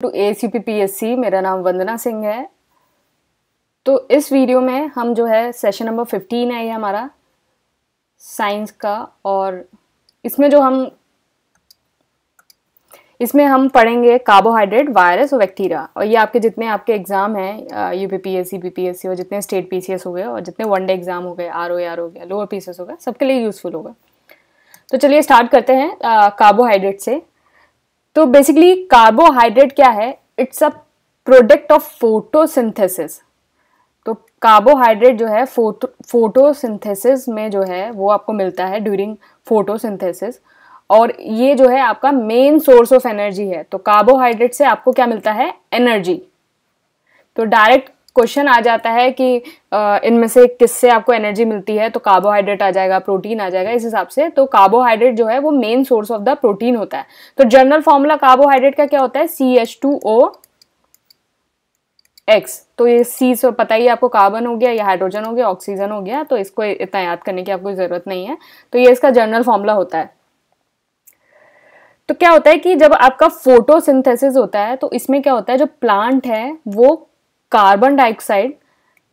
To A C P P S C मेरा नाम वंदना सिंह है तो इस वीडियो में हम जो है सेशन नंबर फिफ्टीन है ये हमारा साइंस का और इसमें जो हम इसमें हम पढ़ेंगे कार्बोहाइड्रेट वायरस और बैक्टीरिया और ये आपके जितने आपके एग्ज़ाम हैं U P P S C B P S C और जितने स्टेट पी सी एस हो गए और जितने वन डे एग्ज़ाम हो गए आर ओ आर हो गया लोअर पी सी एस हो गया सबके लिए यूज़फुल होगा तो चलिए स्टार्ट करते हैं कार्बोहाइड्रेट से तो बेसिकली कार्बोहाइड्रेट क्या है it's a product of photosynthesis तो कार्बोहाइड्रेट जो है फोटो फोटोसिंथेसिस में जो है वो आपको मिलता है ड्यूरिंग फोटोसिंथेसिस और ये जो है आपका मेन सोर्स ऑफ एनर्जी है तो कार्बोहाइड्रेट से आपको क्या मिलता है एनर्जी तो डायरेक्ट क्वेश्चन आ जाता है कि इनमें से किससे आपको एनर्जी मिलती है तो कार्बोहाइड्रेट आ जाएगा प्रोटीन आ जाएगा इस हिसाब से तो कार्बोहाइड्रेट जो है वो main source of the protein होता है तो जनरल फॉर्मूला कार्बोहाइड्रेट का क्या होता है C H two O X तो ये सी से पता ही आपको कार्बन हो गया या हाइड्रोजन हो गया ऑक्सीजन हो गया तो इसको इतना याद करने की आपको ज़रूरत नहीं है तो ये इसका जनरल फॉर्मूला होता है तो क्या होता है कि जब आपका फोटोसिंथेसिस होता है तो इसमें क्या होता है जो प्लांट है वो कार्बन डाइऑक्साइड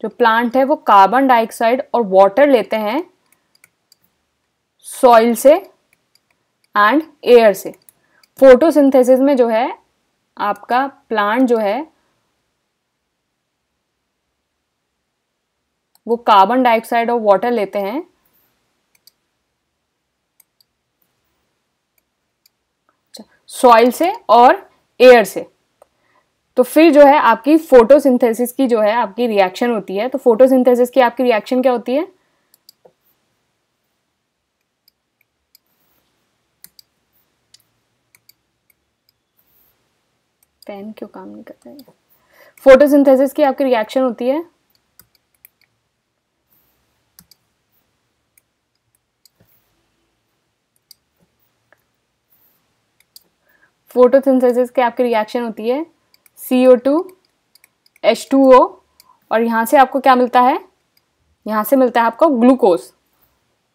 जो प्लांट है वो कार्बन डाइऑक्साइड और वाटर लेते हैं सॉइल से एंड एयर से फोटोसिंथेसिस में जो है आपका प्लांट जो है वो कार्बन डाइऑक्साइड और वाटर लेते हैं सॉइल अच्छा, से और एयर से तो फिर जो है आपकी फोटोसिंथेसिस की जो है आपकी रिएक्शन होती है तो फोटोसिंथेसिस की आपकी रिएक्शन क्या होती है पेन क्यों काम नहीं कर रहा है फोटोसिंथेसिस की आपकी रिएक्शन होती है फोटोसिंथेसिस की आपकी रिएक्शन होती है C O two H two O और यहाँ से आपको क्या मिलता है यहाँ से मिलता है आपको ग्लूकोज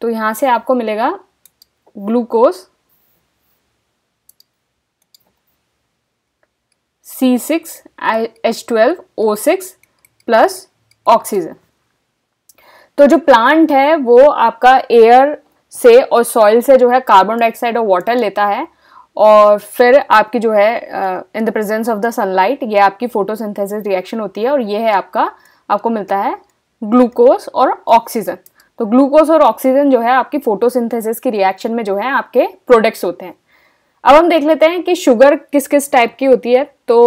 तो यहाँ से आपको मिलेगा glucose C six H twelve O six plus oxygen तो जो प्लांट है वो आपका एयर से और सॉइल से जो है कार्बन डाइऑक्साइड और वाटर लेता है और फिर आपकी जो है in the presence of the sunlight ये आपकी फोटोसिंथेसिस रिएक्शन होती है और ये है आपका आपको मिलता है ग्लूकोज और ऑक्सीजन तो ग्लूकोज और ऑक्सीजन जो है आपकी फोटोसिंथेसिस की रिएक्शन में जो है आपके प्रोडक्ट्स होते हैं अब हम देख लेते हैं कि शुगर किस किस टाइप की होती है तो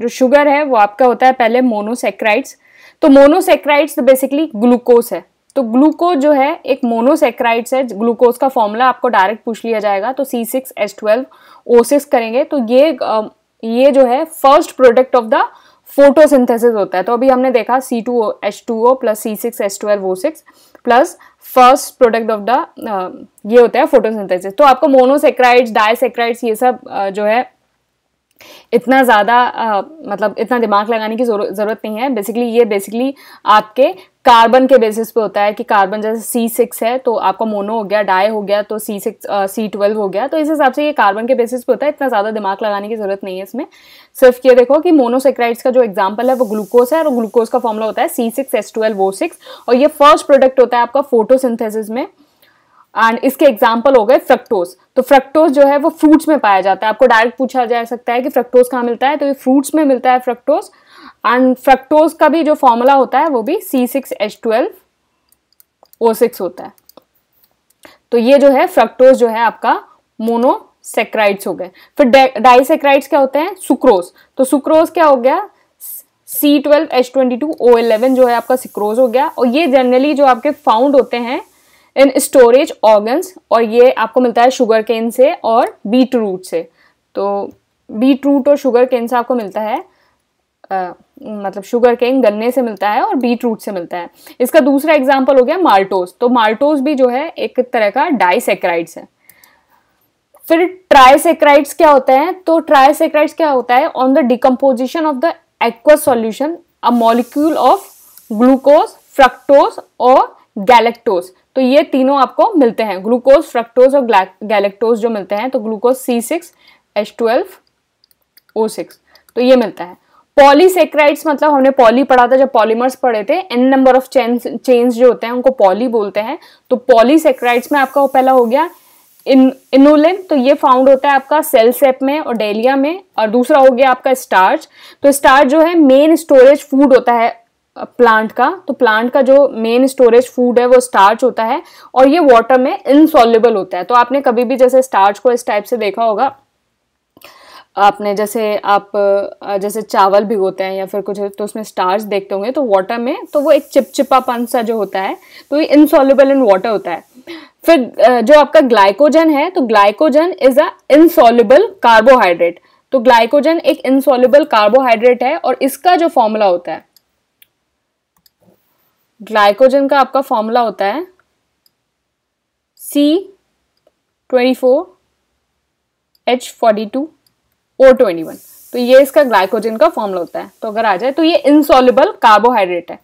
जो शुगर है वो आपका होता है पहले मोनोसेक्राइड्स तो मोनोसेक्राइड्स बेसिकली ग्लूकोज है तो ग्लूकोज जो है एक मोनोसेक्राइड्स है ग्लूकोज का फॉर्मूला आपको डायरेक्ट पूछ लिया जाएगा तो C six S twelve O six करेंगे तो ये ये जो है first product of the photosynthesis होता है तो अभी हमने देखा C two O H two O plus C six S twelve O six plus first product of the ये होता है फोटोसिंथेसिस तो आपको मोनोसेक्राइड्स डायसेक्राइड्स ये सब uh, जो है इतना ज़्यादा मतलब इतना दिमाग लगाने की ज़रूरत नहीं है बेसिकली ये बेसिकली आपके कार्बन के बेसिस पे होता है कि कार्बन जैसे सी सिक्स है तो आपका मोनो हो गया डाई हो गया तो सी सिक्स सी ट्वेल्व हो गया तो इस हिसाब से ये कार्बन के बेसिस पे होता है इतना ज़्यादा दिमाग लगाने की ज़रूरत नहीं है इसमें सिर्फ ये देखो कि मोनोसेक्राइड्स का जो एग्जाम्पल है वो ग्लूकोज है और ग्लूकोज का फॉर्मूला होता है C six S twelve O six और ये फर्स्ट प्रोडक्ट होता है आपका फोटोसिंथेसिस में एंड इसके एग्जाम्पल हो गए फ्रक्टोज तो फ्रक्टोज जो है वो फ्रूट्स में पाया जाता है आपको डायरेक्ट पूछा जा सकता है कि फ्रक्टोज कहाँ मिलता है तो ये फ्रूट्स में मिलता है फ्रक्टोज एंड फ्रक्टोज का भी जो फॉर्मूला होता है वो भी C six H twelve O six होता है तो ये जो है फ्रक्टोज जो है आपका मोनोसेक्राइड्स हो गए फिर डाइसेक्राइड्स क्या होते हैं सुक्रोज तो सुक्रोज क्या हो गया C twelve H twenty two O eleven जो है आपका सिक्रोज हो गया और ये जनरली जो आपके फाउंड होते हैं इन स्टोरेज ऑर्गन्स और ये आपको मिलता है शुगर केन से और बीट रूट से तो बीट रूट और शुगर केन से आपको मिलता है आ, मतलब शुगर केन गन्ने से मिलता है और बीट रूट से मिलता है इसका दूसरा एग्जाम्पल हो गया माल्टोज तो माल्टोज भी जो है एक तरह का डाइसेक्राइड्स है फिर ट्राइसेक्राइड्स क्या होता है तो ट्राइसेक्राइड्स क्या होता है on the decomposition of the aqua solution a molecule of glucose fructose और गैलेक्टोज तो ये तीनों आपको मिलते हैं ग्लूकोज फ्रक्टोज और गैलेक्टोज जो मिलते हैं तो glucose C six H twelve O six तो ये मिलता है पॉलीसेक्राइड्स मतलब हमने पॉली पढ़ा था जब पॉलीमर्स पढ़े थे N number of chains chains जो होते हैं उनको पॉली बोलते हैं तो पॉलीसेक्राइड्स में आपका पहला हो गया इन इनोलिन तो ये फाउंड होता है आपका सेल सेप में और डेलिया में और दूसरा हो गया आपका स्टार्च तो स्टार्च जो है मेन स्टोरेज फूड होता है प्लांट का तो प्लांट का जो मेन स्टोरेज फूड है वो स्टार्च होता है और ये वाटर में इनसॉल्युबल होता है तो आपने कभी भी जैसे स्टार्च को इस टाइप से देखा होगा आपने जैसे आप जैसे चावल भिगोते हैं या फिर कुछ तो उसमें स्टार्च देखते होंगे तो वाटर में तो वो एक चिपचिपापन सा जो होता है तो ये इनसॉल्युबल इन वाटर होता है फिर जो आपका ग्लाइकोजन है तो glycogen is a insoluble carbohydrate तो ग्लाइकोजन एक इनसॉल्युबल कार्बोहाइड्रेट है और इसका जो फॉर्मूला होता है ग्लाइकोजन का आपका फॉर्मूला होता है C twenty four H forty two O twenty one तो ये इसका ग्लाइकोजन का फॉर्मूला होता है तो अगर आ जाए तो ये इनसॉल्युबल कार्बोहाइड्रेट है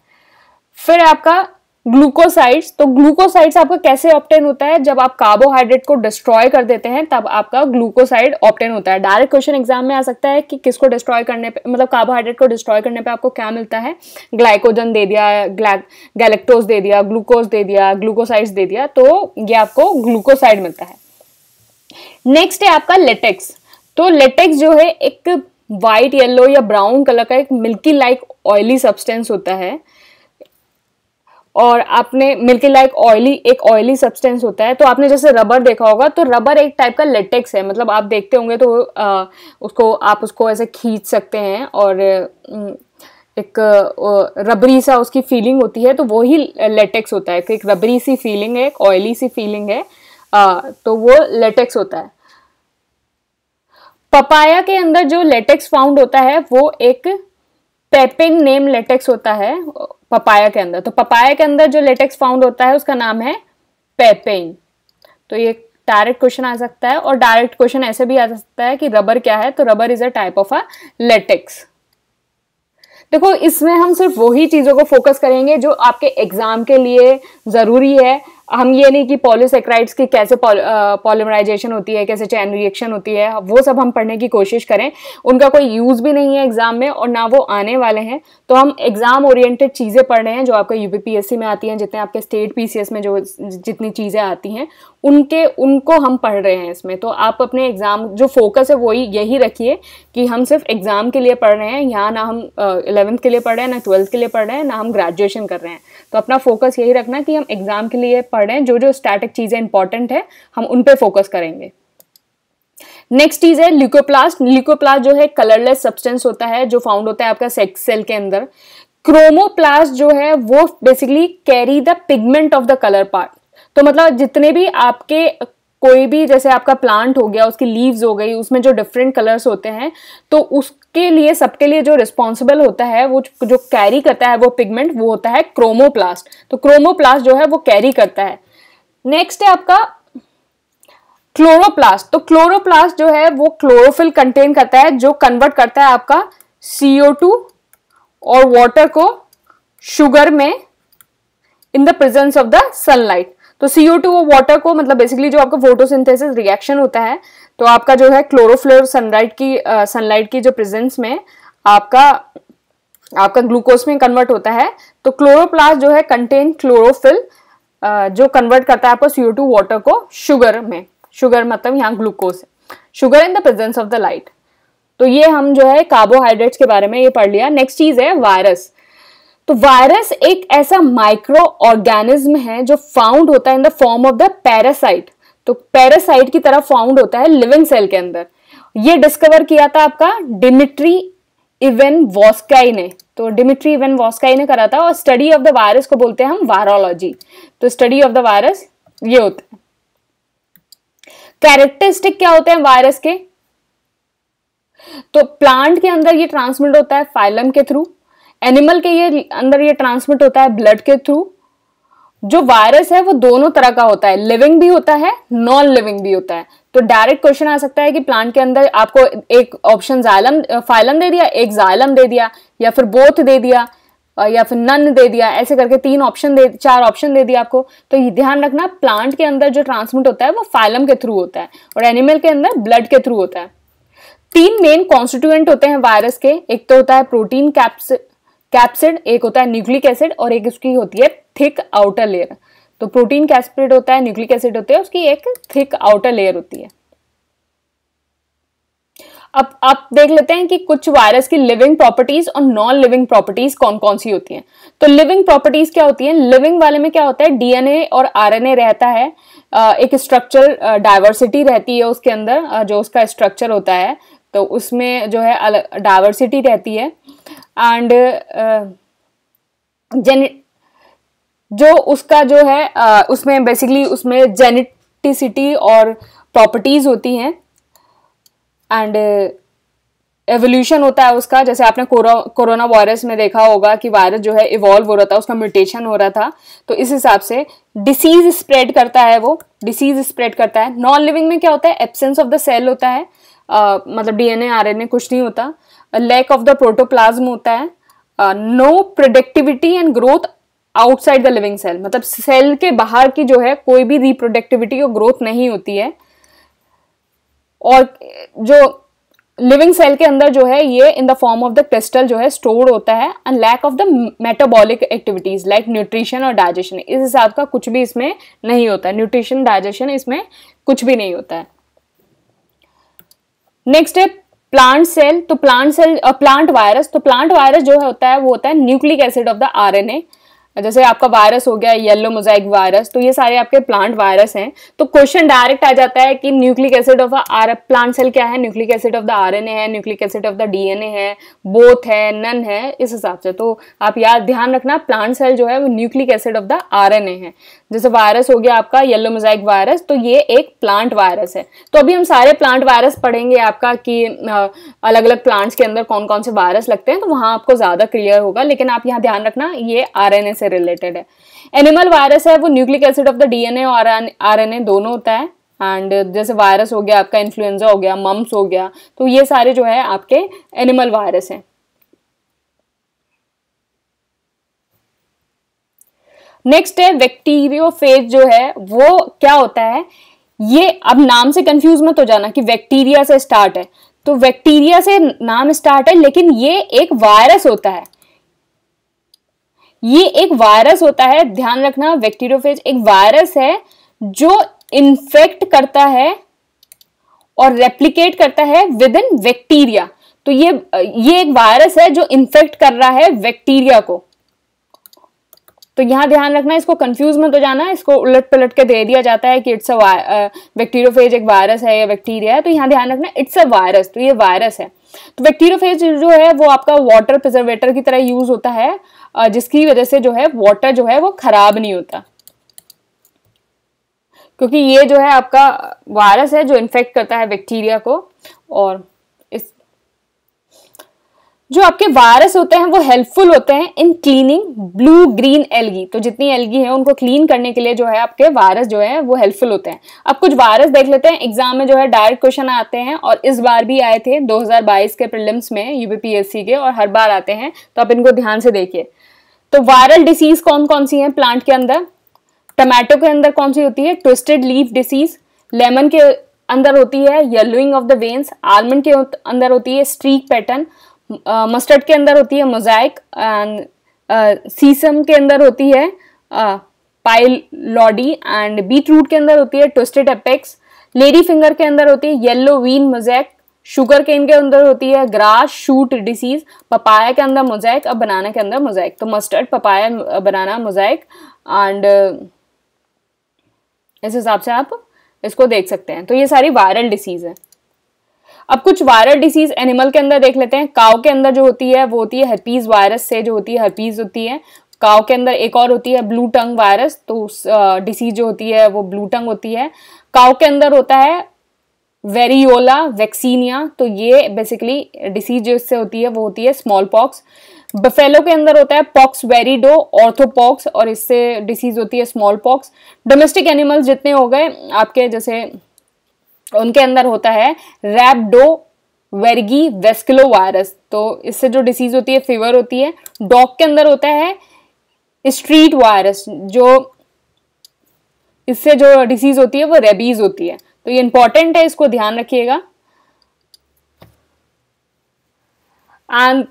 फिर आपका ग्लूकोसाइड्स तो ग्लूकोसाइड्स आपका कैसे ऑप्टेन होता है जब आप कार्बोहाइड्रेट को डिस्ट्रॉय कर देते हैं तब आपका ग्लूकोसाइड ऑप्टेन होता है डायरेक्ट क्वेश्चन एग्जाम में आ सकता है कि किसको डिस्ट्रॉय करने पे मतलब कार्बोहाइड्रेट को डिस्ट्रॉय करने पे आपको क्या मिलता है ग्लाइकोजन दे दिया गैलेक्टोज दे दिया ग्लूकोज दे दिया ग्लूकोसाइड्स दे दिया तो ये आपको ग्लूकोसाइड मिलता है नेक्स्ट है आपका लेटेक्स तो लेटेक्स जो है एक वाइट येलो या ब्राउन कलर का एक मिल्की लाइक ऑयली सब्सटेंस होता है और आपने मिल्की लाइक ऑयली एक ऑयली सब्सटेंस होता है तो आपने जैसे रबर देखा होगा तो रबर एक टाइप का लेटेक्स है मतलब आप देखते होंगे तो आ, उसको आप उसको ऐसे खींच सकते हैं और एक रबरी सा उसकी फीलिंग होती है तो वो ही लेटेक्स होता है एक रबरी सी फीलिंग है एक ऑयली सी फीलिंग है आ, तो वो लेटेक्स होता है पपाया के अंदर जो लेटेक्स फाउंड होता है वो एक पेपिन नेम लेटेक्स होता है पपाया के अंदर तो पपाया के अंदर जो लेटेक्स फाउंड होता है उसका नाम है पेपेन तो ये डायरेक्ट क्वेश्चन आ सकता है और डायरेक्ट क्वेश्चन ऐसे भी आ सकता है कि रबर क्या है तो rubber is a type of a latex देखो इसमें हम सिर्फ वही चीज़ों को फोकस करेंगे जो आपके एग्ज़ाम के लिए ज़रूरी है हम ये नहीं कि पॉलिसेक्राइड्स की कैसे पॉलीमराइजेशन होती है कैसे चैन रिएक्शन होती है वो सब हम पढ़ने की कोशिश करें उनका कोई यूज़ भी नहीं है एग्ज़ाम में और ना वो आने वाले हैं तो हम एग्ज़ाम ओरिएंटेड चीज़ें पढ़ रहे हैं जो आपका यूपीपीएससी में आती हैं जितने आपके स्टेट पी में जो जितनी चीज़ें आती हैं उनके उनको हम पढ़ रहे हैं इसमें तो आप अपने एग्ज़ाम जो फोकस है वही यही रखिए कि हम सिर्फ एग्ज़ाम के लिए पढ़ रहे हैं यहाँ ना हम इलेवंथ के लिए पढ़ रहे हैं ना ट्वेल्थ के लिए पढ़ रहे हैं ना हम ग्रेजुएशन कर रहे हैं तो अपना फोकस यही रखना कि हम एग्ज़ाम के लिए पढ़ें जो जो स्टैटिक चीज़ें इंपॉर्टेंट है हम उन पर फोकस करेंगे नेक्स्ट चीज़ है ल्यूकोप्लास्ट ल्यूकोप्लास्ट जो है कलरलेस सब्सटेंस होता है जो फाउंड होता है आपका सेक्स सेल के अंदर क्रोमोप्लास्ट जो है वो basically carry the pigment of the colour part तो मतलब जितने भी आपके कोई भी जैसे आपका प्लांट हो गया उसकी लीव्स हो गई उसमें जो डिफरेंट कलर्स होते हैं तो उसके लिए सबके लिए जो रिस्पॉन्सिबल होता है वो जो कैरी करता है वो पिगमेंट वो होता है क्रोमोप्लास्ट तो क्रोमोप्लास्ट जो है वो कैरी करता है नेक्स्ट है आपका क्लोरोप्लास्ट तो क्लोरोप्लास्ट जो है वो क्लोरोफिल कंटेन करता है जो कन्वर्ट करता है आपका टू और वॉटर को शुगर में in the presence of the sunlight तो सी टू वाटर को मतलब बेसिकली जो आपका फोटोसिंथेसिस रिएक्शन होता है तो आपका जो है क्लोरोफ्लोर सनलाइट की सनलाइट uh, की जो प्रेजेंस में आपका आपका ग्लूकोज में कन्वर्ट होता है तो क्लोरोप्लास्ट जो है कंटेन क्लोरोफिल uh, जो कन्वर्ट करता है आपको सीओ टू वाटर को शुगर में शुगर मतलब यहाँ glucose sugar in the presence of the light तो ये हम जो है कार्बोहाइड्रेट्स के बारे में ये पढ़ लिया नेक्स्ट चीज़ है वायरस तो वायरस एक ऐसा माइक्रो ऑर्गेनिज्म है जो फाउंड होता है in the form of the parasite तो पैरासाइट की तरह फाउंड होता है लिविंग सेल के अंदर ये डिस्कवर किया था आपका डिमिट्री इवेन वॉस्काई ने तो डिमिट्री इवेन वॉस्काई ने करा था और स्टडी ऑफ द वायरस को बोलते हैं हम वायरोलॉजी तो स्टडी ऑफ द वायरस ये होता है कैरेक्टरिस्टिक क्या होते हैं वायरस के तो प्लांट के अंदर ये ट्रांसमिट होता है फाइलम के थ्रू एनिमल के ये अंदर ये ट्रांसमिट होता है ब्लड के थ्रू जो वायरस है वो दोनों तरह का होता है लिविंग भी होता है नॉन लिविंग भी होता है तो डायरेक्ट क्वेश्चन आ सकता है कि प्लांट के अंदर आपको एक ऑप्शन जालम फाइलम दे दिया एक जालम दे दिया या फिर बोथ दे दिया या फिर नन दे दिया ऐसे करके तीन ऑप्शन दे चार ऑप्शन दे दिया आपको तो ये ध्यान रखना प्लांट के अंदर जो ट्रांसमिट होता है वो फाइलम के थ्रू होता है और एनिमल के अंदर ब्लड के थ्रू होता है तीन मेन कॉन्स्टिट्यूएंट होते हैं वायरस के एक तो होता है प्रोटीन कैप्स कैप्सिड एक होता है न्यूक्लिक एसिड और एक उसकी होती है थिक आउटर लेयर तो प्रोटीन कैप्सिड होता है न्यूक्लिक एसिड होते हैं उसकी एक थिक आउटर लेयर होती है अब आप देख लेते हैं कि कुछ वायरस की लिविंग प्रॉपर्टीज और नॉन लिविंग प्रॉपर्टीज कौन कौन सी होती हैं तो लिविंग प्रॉपर्टीज क्या होती हैं लिविंग वाले में क्या होता है डीएनए और आरएनए रहता है एक स्ट्रक्चर डाइवर्सिटी रहती है उसके अंदर जो उसका स्ट्रक्चर होता है तो उसमें जो है डाइवर्सिटी रहती है एंड uh, जो उसका जो है uh, उसमें बेसिकली उसमें जेनेटिसिटी और प्रॉपर्टीज़ होती हैं एंड एवोल्यूशन uh, होता है उसका जैसे आपने कोरोना वायरस में देखा होगा कि वायरस जो है इवॉल्व हो रहा था उसका म्यूटेशन हो रहा था तो इस हिसाब से डिसीज स्प्रेड करता है वो डिसीज स्प्रेड करता है नॉन लिविंग में क्या होता है एब्सेंस ऑफ द सेल होता है uh, मतलब डीएनए आरएनए कुछ नहीं होता लैक ऑफ द प्रोटोप्लाज्म होता है no productivity and growth outside the living cell मतलब सेल के बाहर की जो है कोई भी रिप्रोडक्टिविटी और ग्रोथ नहीं होती है और जो लिविंग सेल के अंदर जो है ये in the form of the crystal जो है स्टोर होता है and lack of the metabolic activities like nutrition और डाइजेशन इस हिसाब का कुछ भी इसमें नहीं होता है न्यूट्रिशन डाइजेशन इसमें कुछ भी नहीं होता है नेक्स्ट है प्लांट सेल तो प्लांट सेल प्लांट वायरस तो प्लांट वायरस जो होता है वो होता है nucleic acid of the RNA जैसे आपका वायरस हो गया येलो मोजाइक वायरस तो ये सारे आपके प्लांट वायरस हैं तो क्वेश्चन डायरेक्ट आ जाता है कि nucleic acid of R plant cell क्या है nucleic acid of the RNA है nucleic acid of the DNA है बोथ है नन है इस हिसाब से तो आप याद ध्यान रखना प्लांट सेल जो है वो nucleic acid of the R है जैसे वायरस हो गया आपका येल्लो मोजाइक वायरस तो ये एक प्लांट वायरस है तो अभी हम सारे प्लांट वायरस पढ़ेंगे आपका कि अलग अलग प्लांट्स के अंदर कौन कौन से वायरस लगते हैं तो वहाँ आपको ज़्यादा क्लियर होगा लेकिन आप यहाँ ध्यान रखना ये आर से से रिलेटेड है एनिमल वायरस है वो nucleic acid of the DNA और आरएनए दोनों होता है एंड जैसे वायरस हो गया आपका इन्फ्लुएंजा हो गया मम्स हो गया तो ये सारे जो है आपके एनिमल वायरस हैं नेक्स्ट है बैक्टीरियोफेज जो है वो क्या होता है ये अब नाम से कंफ्यूज मत हो जाना कि बैक्टीरिया से स्टार्ट है तो बैक्टीरिया से नाम स्टार्ट है लेकिन ये एक वायरस होता है ये एक वायरस होता है ध्यान रखना बैक्टीरियोफेज एक वायरस है जो इन्फेक्ट करता है और रेप्लीकेट करता है विद इन बैक्टीरिया तो ये ये एक वायरस है जो इन्फेक्ट कर रहा है बैक्टीरिया को तो यहां ध्यान रखना इसको कंफ्यूज मत हो जाना इसको उलट पलट के दे दिया जाता है कि इट्स अ बैक्टीरियोफेज एक वायरस है या बैक्टीरिया है तो यहां ध्यान रखना इट्स अ वायरस तो ये वायरस है तो बैक्टीरियोफेज जो है वो आपका वाटर प्रिजर्वेटर की तरह यूज होता है जिसकी वजह से जो है वाटर जो है वो खराब नहीं होता क्योंकि ये जो है आपका वायरस है जो इन्फेक्ट करता है बैक्टीरिया को और इस जो आपके वायरस होते हैं वो हेल्पफुल होते हैं in cleaning blue green algae तो जितनी एलगी है उनको क्लीन करने के लिए जो है आपके वायरस जो है वो हेल्पफुल होते हैं अब कुछ वायरस देख लेते हैं एग्जाम में जो है डायरेक्ट क्वेश्चन आते हैं और इस बार भी आए थे दो के प्रिलिम्स में यूपीपीएससी के और हर बार आते हैं तो आप इनको ध्यान से देखिए तो वायरल डिसीज कौन कौन सी है प्लांट के अंदर टमाटो के अंदर कौन सी होती है ट्विस्टेड लीव डिसीज लेमन के अंदर होती है yellowing of the veins almond के अंदर होती है स्ट्रीक पैटर्न मस्टर्ड के अंदर होती है मोजाइक एंड सीसम के अंदर होती है पाइलॉडी एंड बीट रूट के अंदर होती है ट्विस्टेड अपेक्स लेडी फिंगर के अंदर होती है yellow vein mosaic sugar cane के अंदर होती है ग्रास शूट डिसीज पपाया के अंदर मोजैक और बनाना के अंदर मोजैक तो mustard papaya banana mosaic and uh, इस हिसाब से आप इसको देख सकते हैं तो ये सारी वायरल डिसीज़ है अब कुछ वायरल डिसीज एनिमल के अंदर देख लेते हैं काव के अंदर जो होती है वो होती है हर्पीज वायरस से जो होती है हर्पीज होती है काव के अंदर एक और होती है ब्लू टंग वायरस तो उस uh, डिसीज जो होती है वो ब्लू टंग होती है काव के अंदर होता है वेरियोला वैक्सीनिया तो ये बेसिकली डिसीज जो इससे होती है वो होती है स्मॉल पॉक्स बफेलो के अंदर होता है पॉक्स वेरीडो ऑर्थोपॉक्स और इससे डिसीज होती है स्मॉल पॉक्स डोमेस्टिक एनिमल्स जितने हो गए आपके जैसे उनके अंदर होता है रैपडो वेरगी वेस्किलो वायरस तो इससे जो डिसीज होती है फीवर होती है डॉग के अंदर होता है स्ट्रीट वायरस जो इससे जो डिसीज होती है वो रेबीज होती है तो ये इंपॉर्टेंट है इसको ध्यान रखिएगा एंड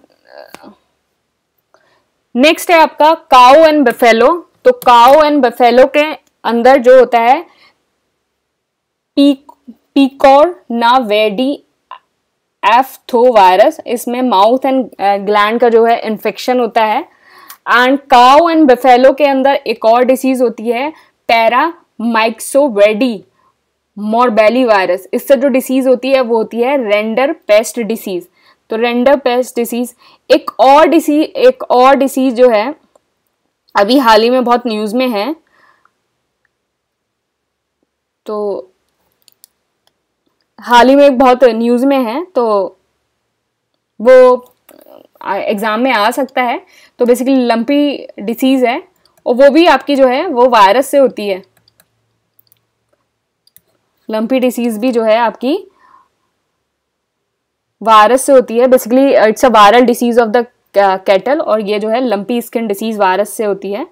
नेक्स्ट uh, है आपका काओ एंड बेफेलो तो काओ एंड बेफेलो के अंदर जो होता है पीक पीकोर ना वेडी एफ थो वायरस इसमें माउथ एंड ग्लैंड का जो है इन्फेक्शन होता है एंड काओ एंड बेफेलो के अंदर एक और डिसीज होती है पैरा माइक्सोवेडी मोरबेली वायरस इससे जो डिसीज़ होती है वो होती है रेंडर पेस्ट डिसीज़ तो रेंडर पेस्ट डिसीज़ एक और डिसीज एक और डिसीज़ जो है अभी हाल ही में बहुत न्यूज़ में है तो हाल ही में एक बहुत न्यूज़ में है तो वो एग्ज़ाम में आ सकता है तो बेसिकली लंपी डिसीज़ है और वो भी आपकी जो है वो वायरस से होती है लंपी डिसीज भी जो है आपकी वायरस से होती है basically it's a viral disease of the cattle और ये जो है लंपी स्किन डिसीज वायरस से होती है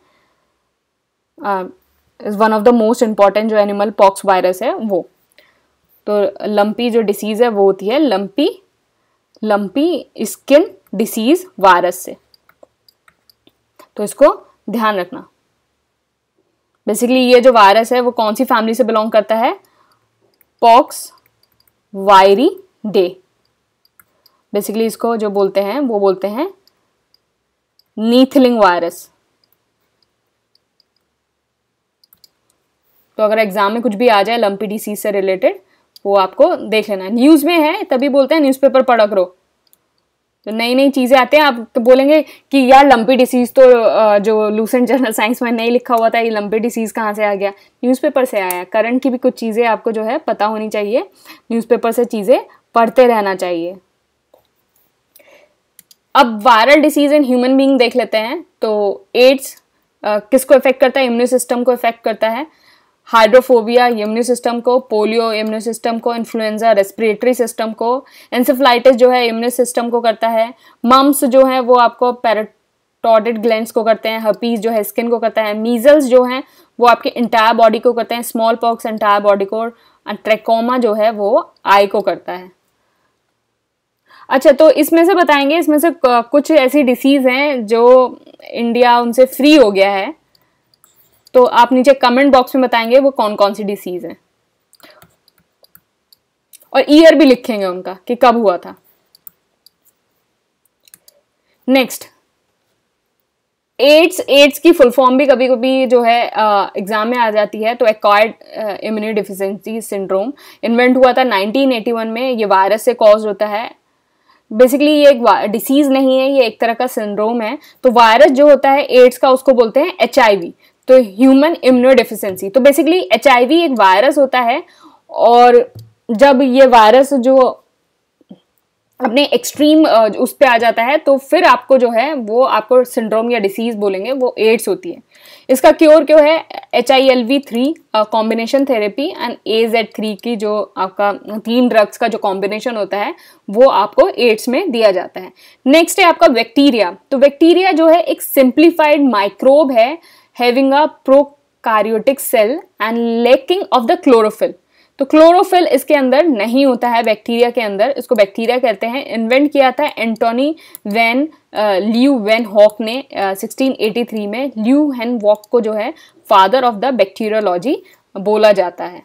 is one of the most important जो एनिमल पॉक्स वायरस है वो तो लंपी जो डिसीज़ है वो होती है lumpy lumpy skin disease virus से तो इसको ध्यान रखना बेसिकली ये जो वायरस है वो कौन सी फैमिली से बिलोंग करता है पॉक्स वायरी डे बेसिकली इसको जो बोलते हैं वो बोलते हैं नीथलिंग वायरस तो अगर एग्जाम में कुछ भी आ जाए लंपी डिसीज से रिलेटेड वो आपको देख लेना न्यूज़ में है तभी बोलते हैं न्यूज़पेपर पढ़ा करो तो नई नई चीज़ें आती हैं आप तो बोलेंगे कि यार लंपी डिसीज़ तो जो लूसेंट जर्नल साइंस में नहीं लिखा हुआ था ये लंपी डिसीज़ कहाँ से आ गया न्यूज़पेपर से आया करंट की भी कुछ चीज़ें आपको जो है पता होनी चाहिए न्यूज़पेपर से चीज़ें पढ़ते रहना चाहिए अब viral disease in human being देख लेते हैं तो एड्स किसको इफेक्ट करता है इम्यून सिस्टम को इफेक्ट करता है हाइड्रोफोबिया इम्यून सिस्टम को पोलियो इम्यून सिस्टम को इन्फ्लुएंजा रेस्पिरेटरी सिस्टम को एंसेफ्लाइटिस जो है इम्यून सिस्टम को करता है मम्स जो है वो आपको पैराटॉडेड ग्लैंड्स को करते हैं हपीज जो है स्किन को करता है मीजल्स जो हैं वो आपके इंटायर बॉडी को करते हैं स्मॉल पॉक्स एंटायर बॉडी को ट्रेकोमा जो है वो आई को करता है अच्छा तो इसमें से बताएंगे इसमें से कुछ ऐसी डिसीज़ हैं जो इंडिया उनसे फ्री हो गया है तो आप नीचे कमेंट बॉक्स में बताएंगे वो कौन कौन सी डिसीज़ है और ईयर भी लिखेंगे उनका कि कब हुआ था नेक्स्ट एड्स एड्स की फुल फॉर्म भी कभी कभी जो है एग्जाम में आ जाती है तो acquired immune deficiency syndrome invent हुआ था 1981 में ये वायरस से कॉज होता है बेसिकली ये एक डिसीज़ नहीं है ये एक तरह का सिंड्रोम है तो वायरस जो होता है एड्स का उसको बोलते हैं एच तो ह्यूमन इम्यूनोडेफिशिएंसी तो बेसिकली एच एक वायरस होता है और जब ये वायरस जो अपने एक्सट्रीम उस पर आ जाता है तो फिर आपको जो है वो आपको सिंड्रोम या डिसीज़ बोलेंगे वो एड्स होती है इसका क्योर क्यों है H I L V three combination therapy and A Z three की जो आपका तीन ड्रग्स का जो कॉम्बिनेशन होता है वो आपको एड्स में दिया जाता है नेक्स्ट है आपका बैक्टीरिया तो बैक्टीरिया जो है एक सिंप्लीफाइड माइक्रोब है having a prokaryotic cell and lacking of the chlorophyll तो क्लोरोफिल इसके अंदर नहीं होता है बैक्टीरिया के अंदर इसको बैक्टीरिया कहते हैं इन्वेंट किया था Antonie van Leeuwenhoek ने uh, 1683 में ल्यू हैन वॉक को जो है फादर ऑफ द बैक्टीरियोलॉजी बोला जाता है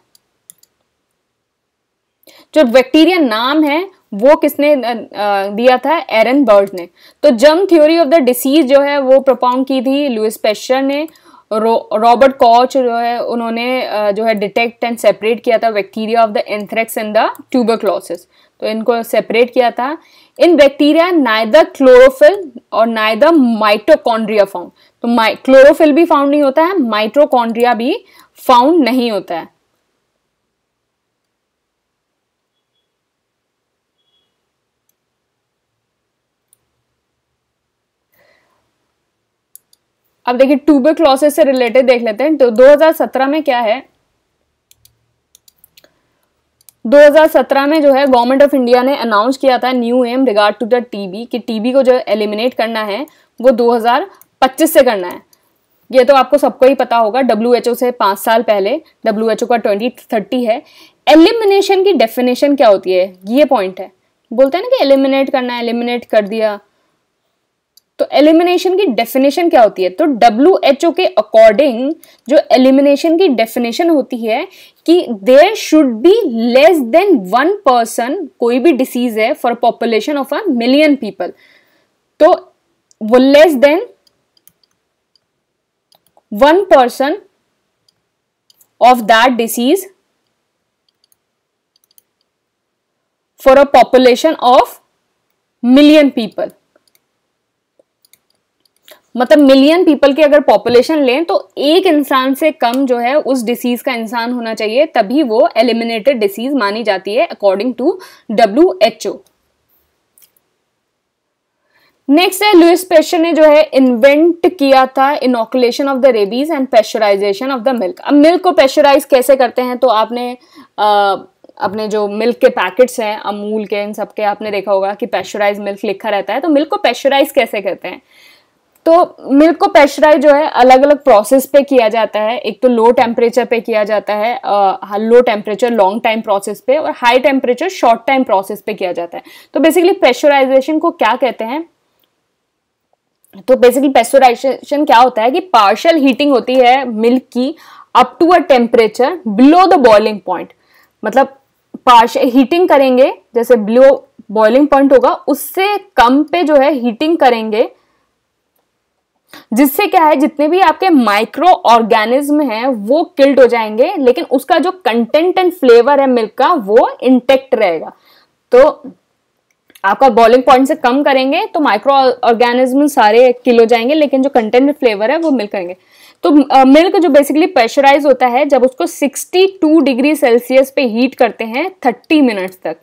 जो बैक्टीरिया नाम है वो किसने uh, uh, दिया था एरन बर्ड ने तो germ theory of the disease जो है वो प्रपाउंड की थी लुइस पेशर ने रॉबर्ट कॉच जो है उन्होंने जो है डिटेक्ट एंड सेपरेट किया था bacteria of the anthrax and the tuberculosis तो इनको सेपरेट किया था इन बैक्टीरिया नाइदर क्लोरोफिल और नाइदर माइटोकॉन्ड्रिया फाउंड तो क्लोरोफिल भी फाउंड नहीं होता है माइट्रोकॉन्ड्रिया भी फाउंड नहीं होता है अब देखिए ट्यूबर क्लॉसेस से रिलेटेड देख लेते हैं तो 2017 में क्या है 2017 में जो है गवर्नमेंट ऑफ इंडिया ने अनाउंस किया था new aim regard to the TB कि टीबी को जो एलिमिनेट करना है वो 2025 से करना है ये तो आपको सबको ही पता होगा डब्ल्यू से पांच साल पहले डब्ल्यू का ट्वेंटी थर्टी है एलिमिनेशन की डेफिनेशन क्या होती है ये पॉइंट है बोलते हैं ना कि एलिमिनेट करना है एलिमिनेट कर दिया तो एलिमिनेशन की डेफिनेशन क्या होती है तो डब्ल्यू एच ओ के अकॉर्डिंग जो एलिमिनेशन की डेफिनेशन होती है कि there should be less than one person कोई भी डिसीज है for population of a million people तो वो less than one person of that disease for a population of million people मतलब मिलियन पीपल की अगर पॉपुलेशन लें तो एक इंसान से कम जो है उस डिसीज का इंसान होना चाहिए तभी वो एलिमिनेटेड डिसीज मानी जाती है according to W H O next है लुइस पेशर ने जो है इन्वेंट किया था inoculation of the rabies and pasteurization of the milk अब मिल्क को पेस्चराइज कैसे करते हैं तो आपने आ, अपने जो मिल्क के पैकेट्स हैं अमूल के इन सब के आपने देखा होगा कि पेस्चराइज मिल्क लिखा रहता है तो मिल्क को पेस्चराइज कैसे करते हैं तो मिल्क को पेस्चराइज जो है अलग अलग प्रोसेस पे किया जाता है एक तो लो टेम्परेचर पे किया जाता है low temperature long time process पे और high temperature short time process पे किया जाता है तो बेसिकली प्रेशराइजेशन को क्या कहते हैं तो बेसिकली पेस्चराइजेशन क्या होता है कि पार्शल हीटिंग होती है मिल्क की up to a temperature below the boiling point मतलब पार्शल हीटिंग करेंगे जैसे बिलो बॉइलिंग पॉइंट होगा उससे कम पे जो है हीटिंग करेंगे जिससे क्या है जितने भी आपके माइक्रो ऑर्गेनिज्म हैं वो किल्ड हो जाएंगे लेकिन उसका जो कंटेंट एंड फ्लेवर है मिल्क का वो इंटेक्ट रहेगा तो आपका बॉइलिंग पॉइंट से कम करेंगे तो माइक्रो ऑर्गेनिज्म सारे किल हो जाएंगे लेकिन जो कंटेंट फ्लेवर है वो मिल्क करेंगे तो मिल्क uh, जो बेसिकली प्रेशराइज होता है जब उसको 62 डिग्री सेल्सियस पे हीट करते हैं 30 मिनट्स तक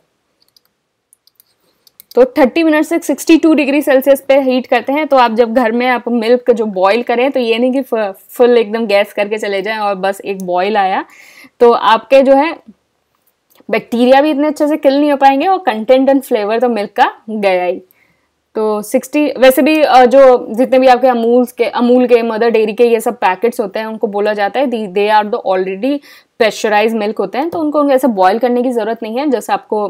तो 30 मिनट से 62 डिग्री सेल्सियस पे हीट करते हैं तो आप जब घर में आप मिल्क जो बॉईल करें तो ये नहीं कि फुल एकदम गैस करके चले जाएं और बस एक बॉईल आया तो आपके जो है बैक्टीरिया भी इतने अच्छे से किल नहीं हो पाएंगे और कंटेंट एंड फ्लेवर तो मिल्क का गया ही तो सिक्सटी वैसे भी जो जितने भी आपके अमूल के अमूल के मदर डेयरी के ये सब पैकेट्स होते हैं उनको बोला जाता है they are the already pressurize milk होते हैं तो उनको उनको ऐसे बॉयल करने की ज़रूरत नहीं है जैसे आपको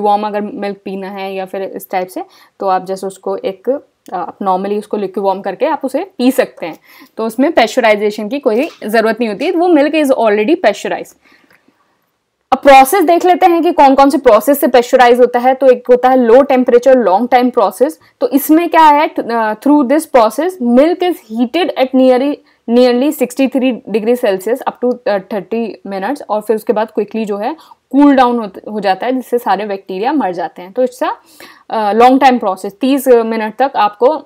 वॉर्म अगर मिल्क पीना है या फिर इस टाइप से तो आप जैसे उसको एक आप नॉर्मली उसको लिक्विड वॉर्म करके आप उसे पी सकते हैं तो उसमें प्रेशराइजेशन की कोई ज़रूरत नहीं होती वो मिल्क इज़ ऑलरेडी प्रेशराइज अब प्रोसेस देख लेते हैं कि कौन कौन से प्रोसेस से प्रेशराइज होता है तो एक होता है low temperature long time process तो इसमें क्या है through this process milk is heated at nearly nearly 63 degree Celsius up to 30 minutes और फिर उसके बाद क्विकली जो है कूल cool डाउन हो जाता है जिससे सारे बैक्टीरिया मर जाते हैं तो it's a long time process 30 minute तक आपको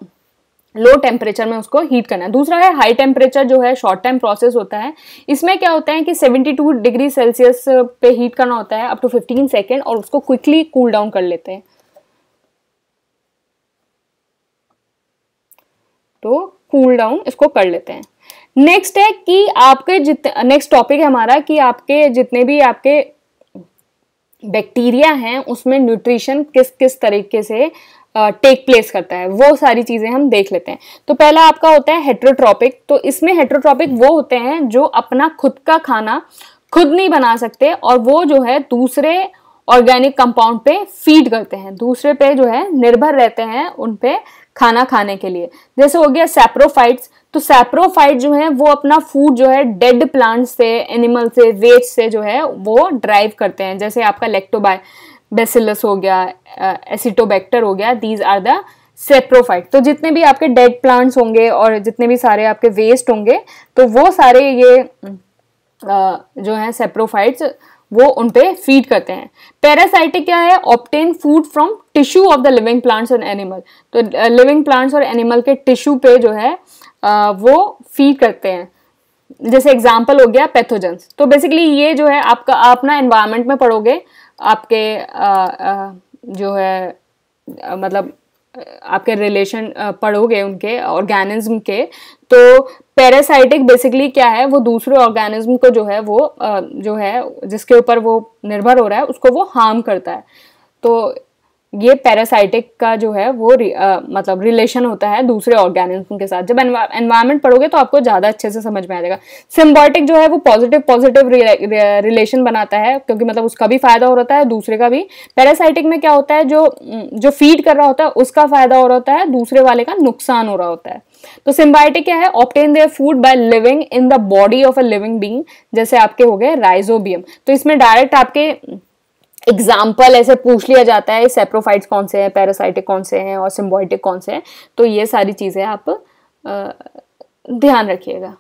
लो टेम्परेचर में उसको हीट करना है दूसरा है हाई टेम्परेचर जो है शॉर्ट टाइम प्रोसेस होता है इसमें क्या होता है कि 72 डिग्री सेल्सियस पे हीट करना होता है अप टू 15 सेकेंड और उसको क्विकली कूल डाउन कर लेते हैं तो कूल डाउन इसको कर लेते हैं नेक्स्ट है कि आपके जितने नेक्स्ट टॉपिक है हमारा कि आपके जितने भी आपके बैक्टीरिया हैं उसमें न्यूट्रिशन किस किस तरीके से टेक प्लेस करता है वो सारी चीज़ें हम देख लेते हैं तो पहला आपका होता है हेट्रोट्रॉपिक तो इसमें हेट्रोट्रॉपिक वो होते हैं जो अपना खुद का खाना खुद नहीं बना सकते और वो जो है दूसरे ऑर्गेनिक कंपाउंड पे फीड करते हैं दूसरे पे जो है निर्भर रहते हैं उन पे खाना खाने के लिए जैसे हो गया सेप्रोफाइट्स तो सैप्रोफाइट जो है वो अपना फूड जो है डेड प्लांट्स से एनिमल से वेस्ट से जो है वो ड्राइव करते हैं जैसे आपका लेक्टोबाय बेसिलस हो गया एसिटोबैक्टर हो गया दीज आर द सेप्रोफाइट तो जितने भी आपके डेड प्लांट्स होंगे और जितने भी सारे आपके वेस्ट होंगे तो वो सारे ये जो हैं सेप्रोफाइट्स वो उन पर फीड करते हैं पैरासाइटिक क्या है obtain food from tissue of the living plants and animal तो लिविंग प्लांट्स और एनिमल के टिश्यू पे जो है वो फीड करते हैं जैसे एग्जाम्पल हो गया पैथोजेंस तो बेसिकली ये जो है आपका आप ना एनवायरमेंट में पढ़ोगे आपके आ, आ, जो है आ, मतलब आपके रिलेशन पढ़ोगे उनके ऑर्गेनिज्म के तो पैरासाइटिक बेसिकली क्या है वो दूसरे ऑर्गेनिज्म को जो है वो जो है जिसके ऊपर वो निर्भर हो रहा है उसको वो हार्म करता है तो ये पैरासाइटिक का जो है वो आ, मतलब रिलेशन होता है दूसरे ऑर्गेनिज्म के साथ जब एनवायरमेंट पढ़ोगे तो आपको ज़्यादा अच्छे से समझ में आ जाएगा सिम्बॉटिक जो है वो पॉजिटिव पॉजिटिव रिलेशन बनाता है क्योंकि मतलब उसका भी फायदा हो रहा है दूसरे का भी पैरासाइटिक में क्या होता है जो जो फीड कर रहा होता है उसका फायदा हो रहा होता है दूसरे वाले का नुकसान हो रहा होता है तो सिम्बायोटिक क्या है obtain their food by living in the body of a living being जैसे आपके हो गए राइजोबियम तो इसमें डायरेक्ट आपके एग्जाम्पल ऐसे पूछ लिया जाता है सेप्रोफाइट्स कौन से हैं पैरासाइटिक कौन से हैं और सिम्बॉइटिक कौन से हैं तो ये सारी चीज़ें आप ध्यान रखिएगा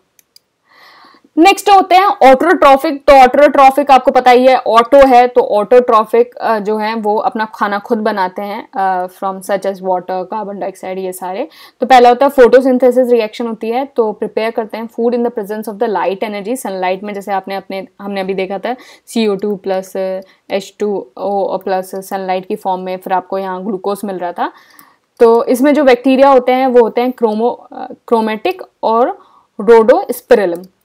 नेक्स्ट होते हैं ऑटोट्रॉफिक तो ऑटोट्रॉफिक आपको पता ही है ऑटो है तो ऑटोट्रॉफिक जो है वो अपना खाना खुद बनाते हैं from such as water carbon dioxide ये सारे तो पहला होता है फोटोसिंथेसिस रिएक्शन होती है तो प्रिपेयर करते हैं food in the presence of the light energy sunlight में जैसे आपने अपने हमने अभी देखा था C O two plus H two O plus sunlight की फॉर्म में फिर आपको यहाँ ग्लूकोज मिल रहा था तो इसमें जो बैक्टीरिया होते हैं वो होते हैं क्रोमो क्रोमेटिक और रोडो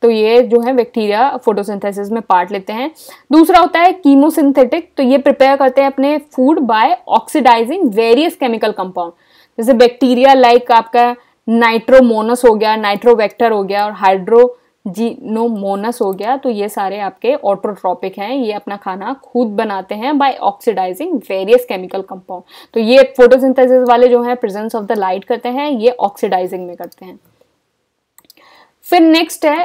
तो ये जो है बैक्टीरिया फोटोसिंथेसिस में पार्ट लेते हैं दूसरा होता है कीमोसिंथेटिक तो ये प्रिपेयर करते हैं अपने food by oxidizing various chemical compound जैसे बैक्टीरिया लाइक आपका नाइट्रोमोनस हो गया नाइट्रोवेक्टर हो गया और हाइड्रो जीनोमोनस हो गया तो ये सारे आपके ऑटोट्रॉपिक हैं ये अपना खाना खुद बनाते हैं by oxidizing various chemical compound तो ये फोटोसिंथेसिस वाले जो हैं प्रेजेंस ऑफ द लाइट करते हैं ये ऑक्सीडाइजिंग में करते हैं फिर नेक्स्ट है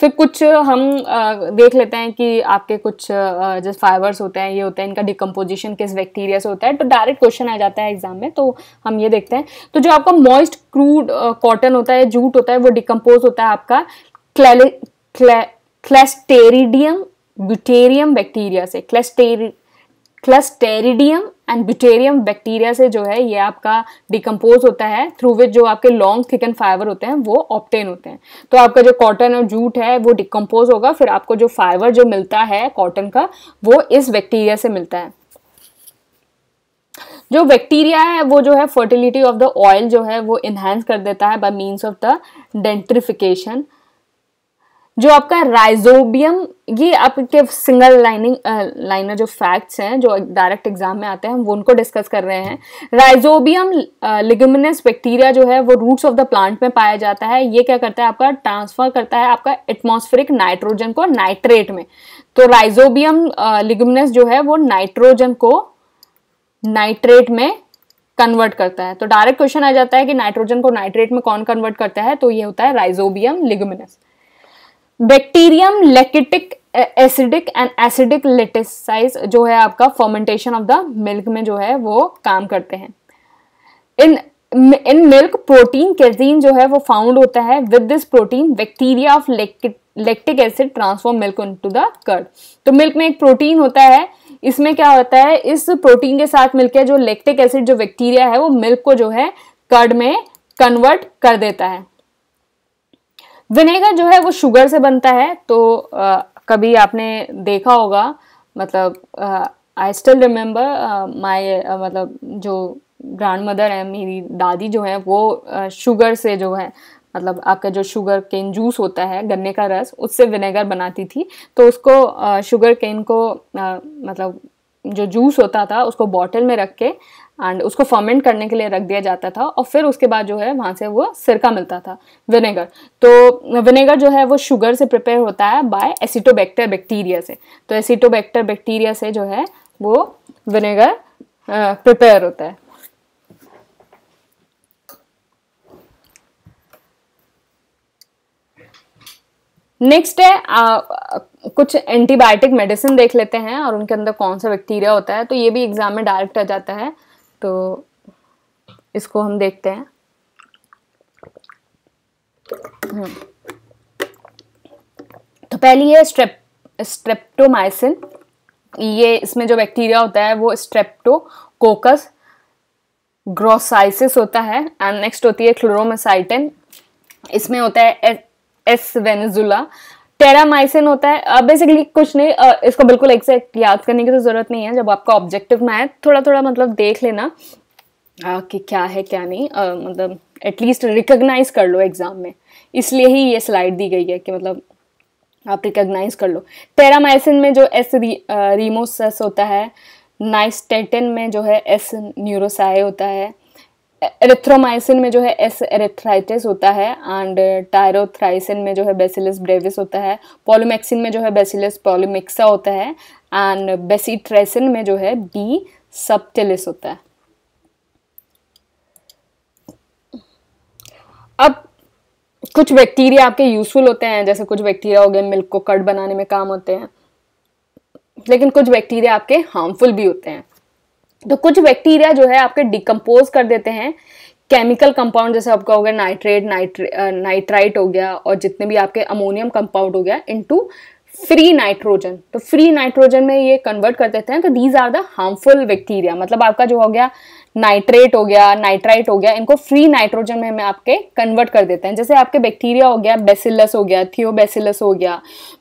फिर कुछ हम देख लेते हैं कि आपके कुछ जो फाइबर्स होते हैं ये होते हैं इनका डिकम्पोजिशन किस बैक्टीरिया से होता है तो डायरेक्ट क्वेश्चन आ जाता है एग्जाम में तो हम ये देखते हैं तो जो आपका मॉइस्ट क्रूड कॉटन होता है जूट होता है वो डिकम्पोज होता है आपका क्लेस्टेरिडियम ब्यूटेरियम बैक्टीरिया से क्लेस्टेरि क्लस्टेरिडियम एंड बिटेरियम बैक्टीरिया से जो है ये आपका डिकम्पोज होता है थ्रू विच जो आपके लॉन्ग थिक एंड फाइबर होते हैं वो ऑप्टेन होते हैं तो आपका जो कॉटन और जूट है वो डिकम्पोज होगा फिर आपको जो फाइबर जो मिलता है कॉटन का वो इस बैक्टीरिया से मिलता है जो बैक्टीरिया है वो जो है फर्टिलिटी ऑफ द ऑयल जो है वो इन्हेंस कर देता है by means of the denitrification जो आपका राइजोबियम ये आपके सिंगल लाइनिंग लाइनर जो फैक्ट्स हैं जो डायरेक्ट एग्जाम में आते हैं हम वो उनको डिस्कस कर रहे हैं राइजोबियम लिगमिनस बैक्टीरिया जो है वो रूट्स ऑफ द प्लांट में पाया जाता है ये क्या करता है आपका ट्रांसफर करता है आपका एटमोस्फेरिक नाइट्रोजन को नाइट्रेट में तो राइजोबियम लिगमिनस जो है वो नाइट्रोजन को नाइट्रेट में कन्वर्ट करता है तो डायरेक्ट क्वेश्चन आ जाता है कि नाइट्रोजन को नाइट्रेट में कौन कन्वर्ट करता है तो ये होता है Rhizobium leguminous bacterium lactic acidic and acidic लेटिसाइज जो है आपका फर्मेंटेशन ऑफ द मिल्क में जो है वो काम करते हैं इन इन मिल्क प्रोटीन कैजीन जो है वो फाउंड होता है with this protein bacteria of lactic acid transform milk into the curd तो मिल्क में एक प्रोटीन होता है इसमें क्या होता है इस प्रोटीन के साथ मिलकर जो लेक्टिक एसिड जो बैक्टीरिया है वो मिल्क को जो है कर्ड में कन्वर्ट कर देता है विनेगर जो है वो शुगर से बनता है तो आ, कभी आपने देखा होगा मतलब आई स्टिल रिमेम्बर माई मतलब जो ग्रैंड मदर है मेरी दादी जो है वो शुगर से जो है मतलब आपका जो शुगर केन जूस होता है गन्ने का रस उससे विनेगर बनाती थी तो उसको शुगर केन को मतलब जो जूस होता था उसको बॉटल में रख के एंड उसको फर्मेंट करने के लिए रख दिया जाता था और फिर उसके बाद जो है वहाँ से वो सिरका मिलता था विनेगर तो विनेगर जो है वो शुगर से प्रिपेयर होता है बाय एसिटोबैक्टर बैक्टीरिया से तो एसिटोबैक्टर बैक्टीरिया से जो है वो विनेगर प्रिपेयर होता है नेक्स्ट है आ, कुछ एंटीबायोटिक मेडिसिन देख लेते हैं और उनके अंदर कौन सा बैक्टीरिया होता है तो ये भी एग्ज़ाम में डायरेक्ट आ जाता है तो इसको हम देखते हैं हम्म। तो पहली है स्ट्रेप स्ट्रेप्टोमाइसिन ये इसमें जो बैक्टीरिया होता है वो स्ट्रेप्टोकोकस ग्रोसाइसिस होता है एंड नेक्स्ट होती है क्लोरोमसाइटिन इसमें होता है एस वेनेजुला टेरामाइसिन होता है बेसिकली uh, कुछ नहीं uh, इसको बिल्कुल एग्जैक्ट याद करने की तो ज़रूरत नहीं है जब आपका ऑब्जेक्टिव में आए थोड़ा थोड़ा मतलब देख लेना uh, कि क्या है क्या नहीं uh, मतलब एटलीस्ट रिकग्नाइज कर लो एग्ज़ाम में इसलिए ही ये स्लाइड दी गई है कि मतलब आप रिकग्नाइज कर लो टेरामाइसिन में जो एस री, रीमोसस होता है नाइस्टेटिन में जो है एस न्यूरोसाई होता है एरेथ्रोमाइसिन में जो है एस एरेथ्राइटिस होता है एंड टायरोथ्राइसिन uh, में जो है बेसिलस ब्रेविस होता है पोलोमैक्सिन में जो है बेसिलस पोलोमिक्सा होता है एंड बेसिट्रेसिन में जो है बी सबटेलिस होता है अब कुछ बैक्टीरिया आपके यूज़फुल होते हैं जैसे कुछ बैक्टीरिया हो गए मिल्क को कट बनाने में काम होते हैं लेकिन कुछ बैक्टीरिया आपके हार्मफुल भी होते हैं तो कुछ बैक्टीरिया जो है आपके डिकम्पोज कर देते हैं केमिकल कंपाउंड जैसे आपका हो गया नाइट्रेट नाइट्रे नाइट्राइट हो गया और जितने भी आपके अमोनियम कंपाउंड हो गया इनटू फ्री नाइट्रोजन तो फ्री नाइट्रोजन में ये कन्वर्ट कर देते हैं तो these are the harmful bacteria मतलब आपका जो हो गया नाइट्रेट हो गया नाइट्राइट हो गया इनको फ्री नाइट्रोजन में हमें आपके कन्वर्ट कर देते हैं जैसे आपके बैक्टीरिया हो गया बेसिलस हो गया थियोबेसिलस हो गया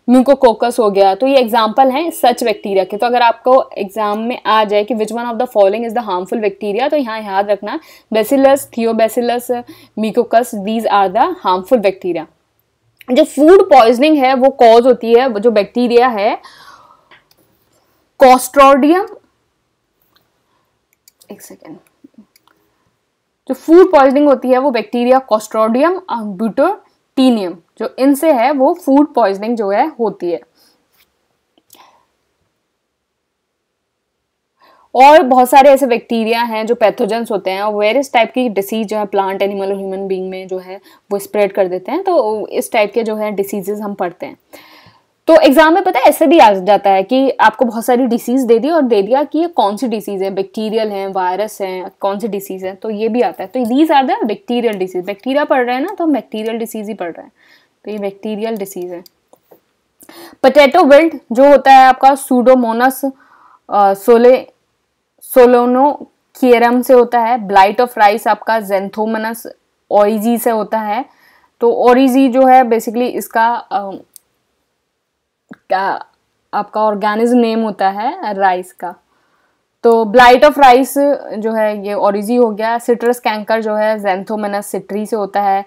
म्यूकोकोकस हो गया तो ये एग्जाम्पल हैं सच बैक्टीरिया के तो अगर आपको एग्जाम में आ जाए कि which one of the following is the harmful bacteria तो यहाँ याद रखना bacillus thiobacillus micrococcus these are the harmful bacteria जो फूड पॉइजनिंग है वो कॉज होती है जो बैक्टीरिया है कॉस्ट्रोडियम एक सेकेंड जो फूड पॉइजनिंग होती है वो बैक्टीरिया कॉस्ट्रोडियम ब्यूटोटीनियम जो इनसे है वो फूड पॉइजनिंग जो है होती है और बहुत सारे ऐसे बैक्टीरिया हैं जो पैथोजेंस होते हैं और वेरियस टाइप की डिसीज जो है प्लांट एनिमल और ह्यूमन बींग में जो है वो स्प्रेड कर देते हैं तो इस टाइप के जो है डिसीजेज हम पढ़ते हैं तो एग्जाम में पता है ऐसे भी आ जाता है कि आपको बहुत सारी डिसीज दे दी और दे दिया कि ये कौन सी डिसीज है बैक्टीरियल है वायरस है कौन सी डिसीज है तो ये भी आता है तो these are the bacterial disease bacteria पढ़ रहे हैं ना तो हम बैक्टीरियल डिसीज ही पढ़ रहे हैं तो ये बैक्टीरियल डिसीज है पटेटो विल्ट जो होता है आपका सूडोमोनस सोले सोलोनो कियरम से होता है ब्लाइट ऑफ राइस आपका जेंथोमनस ओरिजी से होता है तो ओरिजी जो है बेसिकली इसका का आपका ऑर्गेनिज्म नेम होता है राइस का तो ब्लाइट ऑफ राइस जो है ये ओरिजी हो गया सिट्रस कैंकर जो है जेंथोमेनस सिट्री से होता है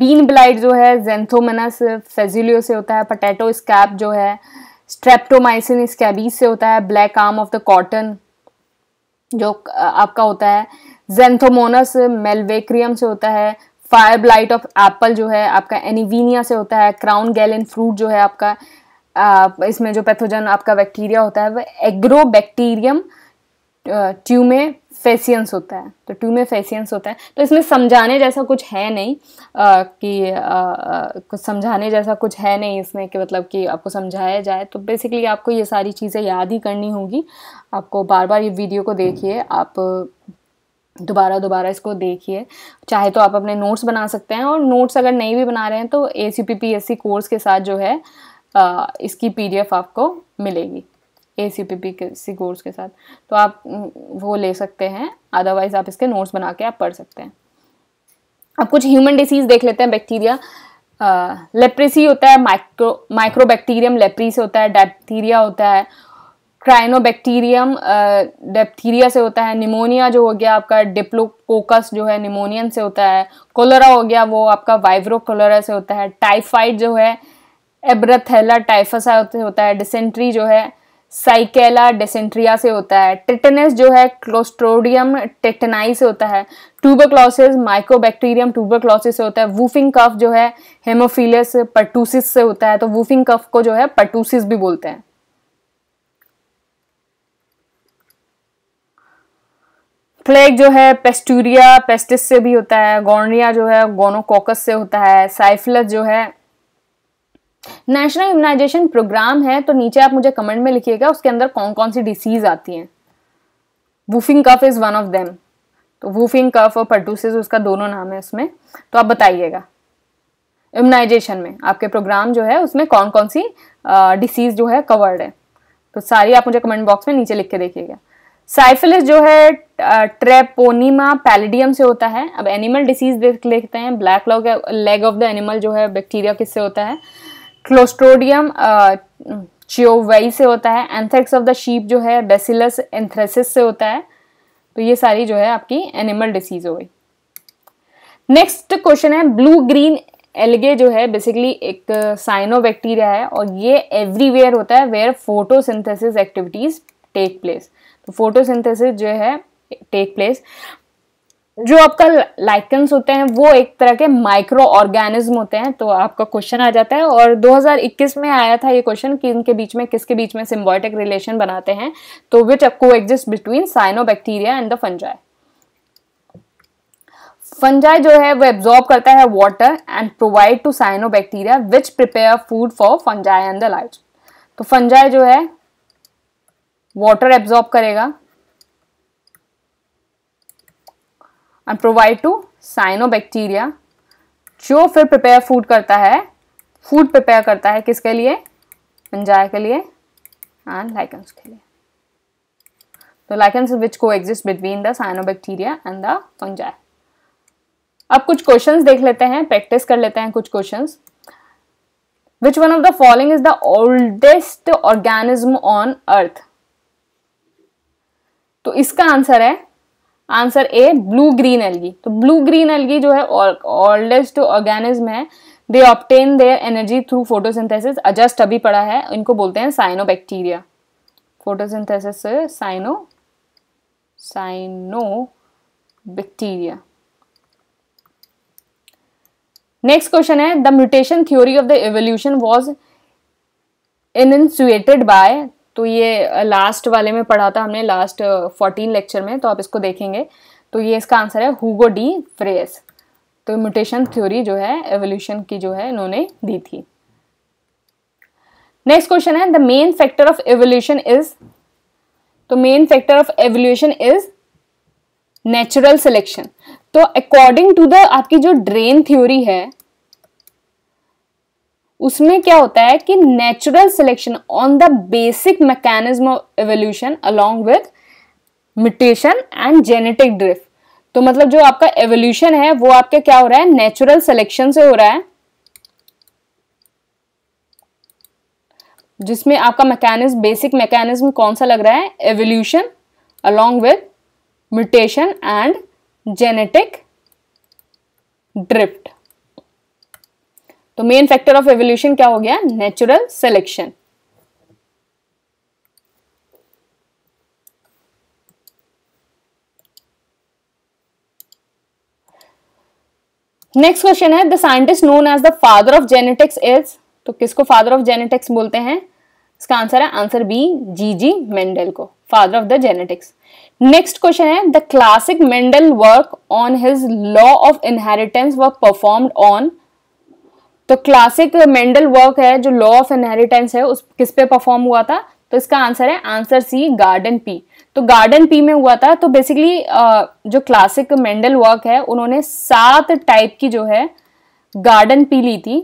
बीन ब्लाइट जो है जेंथोमेनस फेजिलियो से होता है पटेटो स्कैप जो है स्ट्रेप्टोमाइसिन स्कैबीज से होता है black arm of the cotton जो आपका होता है जेंथोमोनस मेलवेक्रियम से होता है फायर ब्लाइट ऑफ एप्पल जो है आपका एनिवीनिया से होता है क्राउन गैलन फ्रूट जो है आपका इसमें जो पैथोजन आपका बैक्टीरिया होता है वह एग्रो बैक्टीरियम ट्यूमे फेसियंस होता है तो ट्यूमे फेसियंस होता है तो इसमें समझाने जैसा कुछ है नहीं आ, कि आ, कुछ समझाने जैसा कुछ है नहीं इसमें कि मतलब कि आपको समझाया जाए तो बेसिकली आपको ये सारी चीज़ें याद ही करनी होगी आपको बार बार ये वीडियो को देखिए आप दोबारा दोबारा इसको देखिए चाहे तो आप अपने नोट्स बना सकते हैं और नोट्स अगर नहीं भी बना रहे हैं तो A C P P S C course के साथ जो है इसकी पीडीएफ आपको मिलेगी ए सी पी पी किसी कोर्स के साथ तो आप वो ले सकते हैं अदरवाइज आप इसके नोट्स बना के आप पढ़ सकते हैं अब कुछ ह्यूमन डिसीज देख लेते हैं बैक्टीरिया लेप्रेसी होता है माइक्रो माइक्रोबैक्टीरियम लेप्री से होता है डैप्थीरिया होता है क्राइनोबैक्टीरियम डैप्थीरिया से होता है निमोनिया जो हो गया आपका डिप्लोकोकस जो है निमोनियन से होता है कोलरा हो गया वो आपका वाइब्रो कोलरा से होता है टाइफाइड जो है एब्रथेला टाइफसा होता है डिसेंट्री जो है साइकेला डिसेंट्रिया से होता है टिटनेस जो है क्लोस्ट्रोडियम टिटनाई से होता है ट्यूबरक्लोसिस माइकोबैक्टीरियम ट्यूबरक्लोसिस से होता है वूफिंग कफ जो है हेमोफिलियस पर्टूसिस से होता है तो वूफिंग कफ को जो है पर्टूसिस भी बोलते हैं प्लेग जो है पेस्टूरिया पेस्टिस से भी होता है गोनरिया जो है गोनोकोकस से होता है साइफिलस जो है नेशनल इम्यूनाइजेशन प्रोग्राम है तो नीचे आप मुझे कमेंट में लिखिएगा उसके अंदर कौन कौन सी डिसीज आती हैं whooping cough is one of them तो वूफिंग कफ और पर्टूसिस उसका दोनों नाम है उसमें तो आप बताइएगा इम्यूनाइजेशन में आपके प्रोग्राम जो है उसमें कौन कौन सी डिसीज़ जो है कवर्ड है तो सारी आप मुझे कमेंट बॉक्स में नीचे लिख के देखिएगा साइफिलिस जो है ट्रेपोनिमा पैलिडियम से होता है अब एनिमल डिसीज देख लेते हैं black log leg of the animal जो है बैक्टीरिया किससे होता है क्लोस्ट्रोडियम uh, चियोवाई से होता है एंथ्रेक्स ऑफ द शीप जो है बेसिलस एंथ्रेसिस से होता है तो ये सारी जो है आपकी एनिमल डिसीज हो गई नेक्स्ट क्वेश्चन है ब्लू ग्रीन एलगे जो है बेसिकली एक साइनो बैक्टीरिया है और ये एवरीवेयर होता है where photosynthesis activities take place तो फोटोसिंथेसिस जो है टेक प्लेस जो आपका लाइकन्स होते हैं वो एक तरह के माइक्रो ऑर्गेनिज्म होते हैं तो आपका क्वेश्चन आ जाता है और 2021 में आया था ये क्वेश्चन कि इनके बीच में किसके बीच में सिम्बॉयटिक रिलेशन बनाते हैं तो which coexist between bacteria and the fungi fungi जो है वो एब्जॉर्ब करता है water and provide to cyanobacteria which prepare food for fungi and the light तो फंजाई जो है वाटर एब्जॉर्ब करेगा एंड प्रोवाइड टू साइनोबैक्टीरिया जो फिर प्रिपेयर फूड करता है फूड प्रिपेयर करता है किसके लिए पंजाय के लिए एंड लाइकन्स के लिए तो lichens which coexist between the cyanobacteria and the fungi अब कुछ क्वेश्चंस देख लेते हैं प्रैक्टिस कर लेते हैं कुछ questions which one of the following is the oldest organism on earth तो इसका आंसर है answer A blue green algae तो ब्लू ग्रीन एलगी जो है ओल्डेस्ट ऑर्गेनिज्म है they obtain their energy through photosynthesis just अभी पढ़ा है इनको बोलते हैं साइनो बैक्टीरिया फोटोसिंथेसिस से cyano cyanobacteria next question है the mutation theory of the evolution was initiated by तो ये लास्ट वाले में पढ़ा था हमने लास्ट फोर्टीन लेक्चर में तो आप इसको देखेंगे तो ये इसका आंसर है हुगो डी फ्रेस तो म्यूटेशन थ्योरी जो है एवोल्यूशन की जो है इन्होंने दी थी नेक्स्ट क्वेश्चन है the main factor of evolution is तो main factor of evolution is natural selection तो अकॉर्डिंग टू द आपकी जो ड्रेन थ्योरी है उसमें क्या होता है कि natural selection on the basic mechanism of evolution along with mutation and genetic drift तो मतलब जो आपका एवोल्यूशन है वो आपका क्या हो रहा है नेचुरल सिलेक्शन से हो रहा है जिसमें आपका मैकेनिज्म बेसिक मैकेनिज्म कौन सा लग रहा है evolution along with mutation and genetic drift तो मेन फैक्टर ऑफ एवोल्यूशन क्या हो गया नेचुरल सिलेक्शन नेक्स्ट क्वेश्चन है the scientist known as the father of genetics is तो किसको फादर ऑफ जेनेटिक्स बोलते हैं इसका आंसर है answer B G G Mendel को father of the genetics next question है the classic Mendel work on his law of inheritance work performed on तो classic Mendel work है जो लॉ ऑफ इनहेरिटेंस है उस किस पे परफॉर्म हुआ था तो इसका आंसर है आंसर सी गार्डन पी तो गार्डन पी में हुआ था तो बेसिकली जो क्लासिक मेंडल वर्क है उन्होंने सात टाइप की जो है गार्डन पी ली थी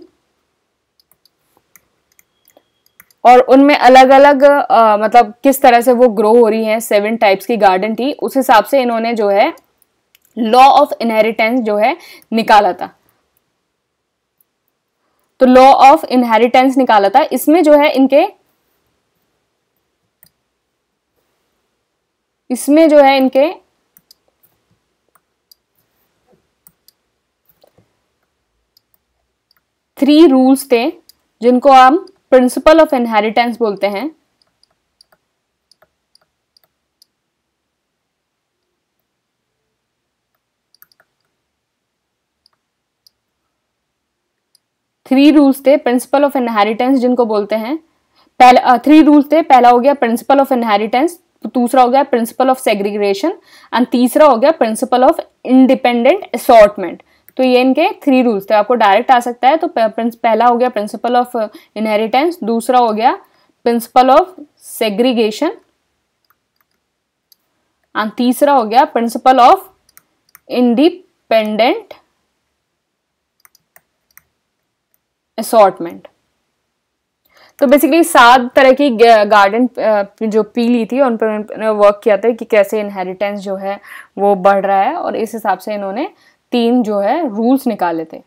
और उनमें अलग अलग आ, मतलब किस तरह से वो ग्रो हो रही हैं सेवन टाइप्स की गार्डन थी उस हिसाब से इन्होंने जो है लॉ ऑफ इनहेरिटेंस जो है निकाला था तो लॉ ऑफ इनहेरिटेंस निकाला था इसमें जो है इनके इसमें जो है इनके थ्री रूल्स थे जिनको हम प्रिंसिपल ऑफ इनहेरिटेंस बोलते हैं थ्री रूल्स थे प्रिंसिपल ऑफ इनहेरिटेंस जिनको बोलते हैं पहला थ्री रूल्स थे पहला हो गया प्रिंसिपल ऑफ इनहेरिटेंस दूसरा हो गया प्रिंसिपल ऑफ सेग्रीगेशन एंड तीसरा हो गया प्रिंसिपल ऑफ इंडिपेंडेंट असॉटमेंट तो ये इनके थ्री रूल्स थे आपको डायरेक्ट आ सकता है तो पहला हो गया प्रिंसिपल ऑफ इनहेरिटेंस दूसरा हो गया प्रिंसिपल ऑफ सेग्रीगेशन एंड तीसरा हो गया प्रिंसिपल ऑफ इंडिपेंडेंट असॉर्टमेंट तो बेसिकली सात तरह की गार्डन जो पी ली थी उन पर उन्होंने वर्क किया था कि कैसे इनहेरिटेंस जो है वो बढ़ रहा है और इस हिसाब से इन्होंने तीन जो है रूल्स निकाले थे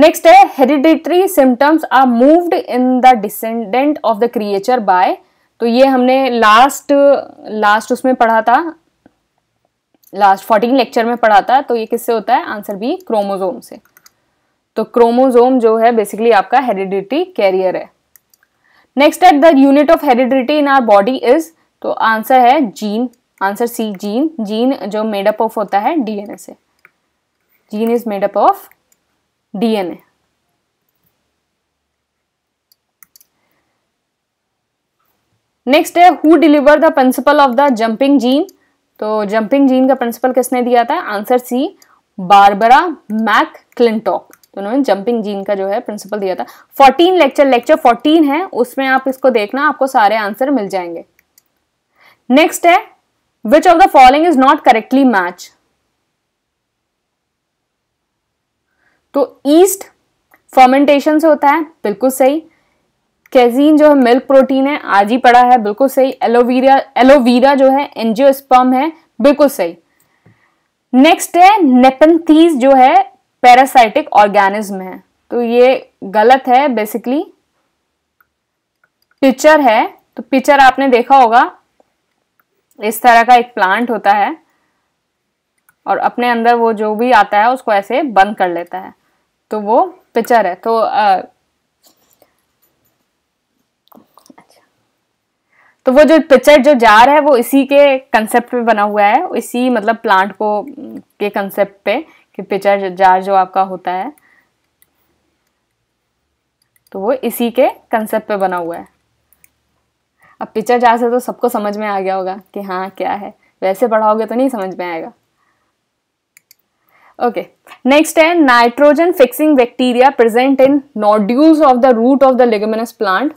नेक्स्ट है hereditary symptoms are moved in the descendant of the creature by तो ये हमने लास्ट लास्ट उसमें पढ़ा था लास्ट फोर्टीन लेक्चर में पढ़ा था तो ये किससे होता है आंसर भी क्रोमोजोम से तो क्रोमोजोम जो है बेसिकली आपका हेरिडिटी कैरियर है next at the unit of heredity in our body is तो आंसर है gene answer C gene gene जो मेडअप ऑफ होता है डीएनए से gene is made up of DNA next है who deliver the principle of the jumping gene तो jumping gene का principle किसने दिया था answer C Barbara McClintock तो उन्होंने जंपिंग जीन का जो है प्रिंसिपल दिया था फोर्टीन लेक्चर लेक्चर फोर्टीन है उसमें आप इसको देखना आपको सारे आंसर मिल जाएंगे नेक्स्ट है which of the following is not correctly match तो ईस्ट फर्मेंटेशन से होता है बिल्कुल सही कैजीन जो है मिल्क प्रोटीन है आज ही पड़ा है बिल्कुल सही एलोवीरा एलोवीरा जो है एनजियोस्पर्म है बिल्कुल सही नेक्स्ट है नेपेंथीज जो है पैरासाइटिक ऑर्गेनिज्म है तो ये गलत है बेसिकली पिचर है तो पिचर आपने देखा होगा इस तरह का एक प्लांट होता है और अपने अंदर वो जो भी आता है उसको ऐसे बंद कर लेता है तो वो पिचर है तो आ, अच्छा। तो वो जो पिक्चर जो जार है वो इसी के कंसेप्ट पे बना हुआ है इसी मतलब प्लांट को के कंसेप्ट पे कि पिचर जार जो आपका होता है तो वो इसी के कंसेप्ट पे बना हुआ है अब पिचर जार से तो सबको समझ में आ गया होगा कि हाँ क्या है वैसे पढ़ाओगे तो नहीं समझ में आएगा ओके नेक्स्ट है nitrogen fixing bacteria present in nodules of the root of the leguminous plant